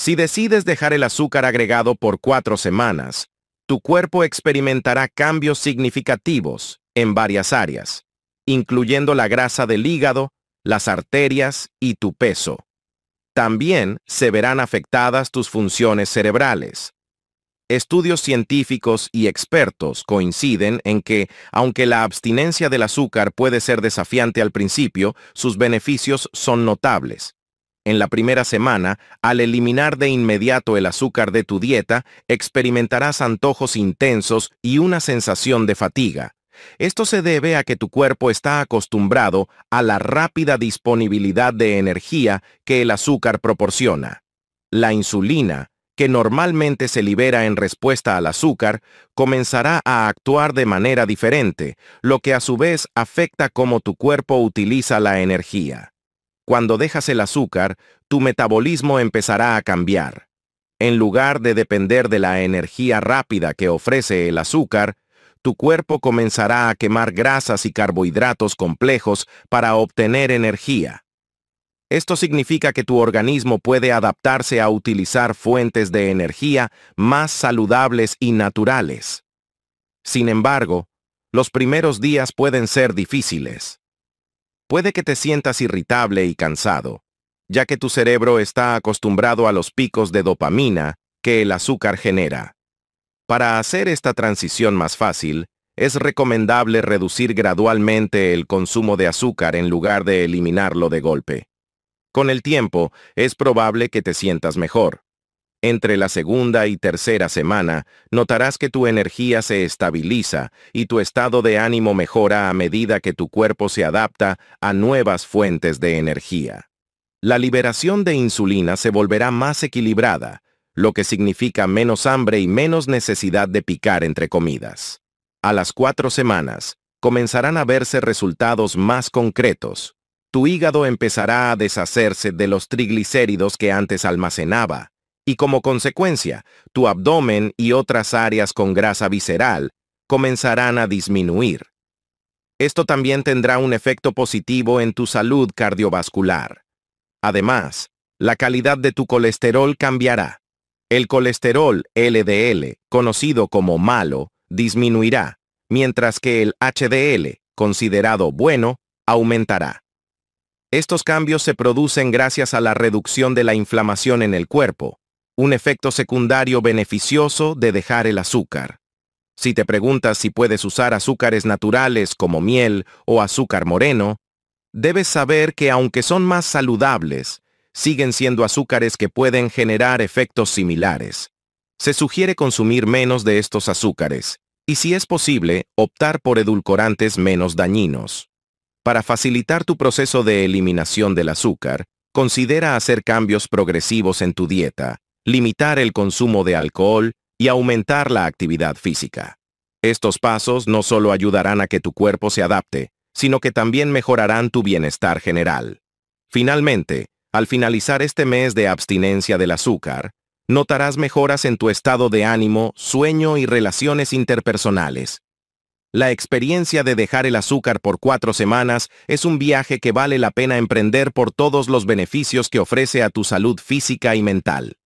Si decides dejar el azúcar agregado por cuatro semanas, tu cuerpo experimentará cambios significativos en varias áreas, incluyendo la grasa del hígado, las arterias y tu peso. También se verán afectadas tus funciones cerebrales. Estudios científicos y expertos coinciden en que, aunque la abstinencia del azúcar puede ser desafiante al principio, sus beneficios son notables. En la primera semana, al eliminar de inmediato el azúcar de tu dieta, experimentarás antojos intensos y una sensación de fatiga. Esto se debe a que tu cuerpo está acostumbrado a la rápida disponibilidad de energía que el azúcar proporciona. La insulina, que normalmente se libera en respuesta al azúcar, comenzará a actuar de manera diferente, lo que a su vez afecta cómo tu cuerpo utiliza la energía. Cuando dejas el azúcar, tu metabolismo empezará a cambiar. En lugar de depender de la energía rápida que ofrece el azúcar, tu cuerpo comenzará a quemar grasas y carbohidratos complejos para obtener energía. Esto significa que tu organismo puede adaptarse a utilizar fuentes de energía más saludables y naturales. Sin embargo, los primeros días pueden ser difíciles puede que te sientas irritable y cansado, ya que tu cerebro está acostumbrado a los picos de dopamina que el azúcar genera. Para hacer esta transición más fácil, es recomendable reducir gradualmente el consumo de azúcar en lugar de eliminarlo de golpe. Con el tiempo, es probable que te sientas mejor. Entre la segunda y tercera semana, notarás que tu energía se estabiliza y tu estado de ánimo mejora a medida que tu cuerpo se adapta a nuevas fuentes de energía. La liberación de insulina se volverá más equilibrada, lo que significa menos hambre y menos necesidad de picar entre comidas. A las cuatro semanas, comenzarán a verse resultados más concretos. Tu hígado empezará a deshacerse de los triglicéridos que antes almacenaba y como consecuencia, tu abdomen y otras áreas con grasa visceral comenzarán a disminuir. Esto también tendrá un efecto positivo en tu salud cardiovascular. Además, la calidad de tu colesterol cambiará. El colesterol LDL, conocido como malo, disminuirá, mientras que el HDL, considerado bueno, aumentará. Estos cambios se producen gracias a la reducción de la inflamación en el cuerpo, un efecto secundario beneficioso de dejar el azúcar. Si te preguntas si puedes usar azúcares naturales como miel o azúcar moreno, debes saber que aunque son más saludables, siguen siendo azúcares que pueden generar efectos similares. Se sugiere consumir menos de estos azúcares y si es posible, optar por edulcorantes menos dañinos. Para facilitar tu proceso de eliminación del azúcar, considera hacer cambios progresivos en tu dieta, limitar el consumo de alcohol y aumentar la actividad física. Estos pasos no solo ayudarán a que tu cuerpo se adapte, sino que también mejorarán tu bienestar general. Finalmente, al finalizar este mes de abstinencia del azúcar, notarás mejoras en tu estado de ánimo, sueño y relaciones interpersonales. La experiencia de dejar el azúcar por cuatro semanas es un viaje que vale la pena emprender por todos los beneficios que ofrece a tu salud física y mental.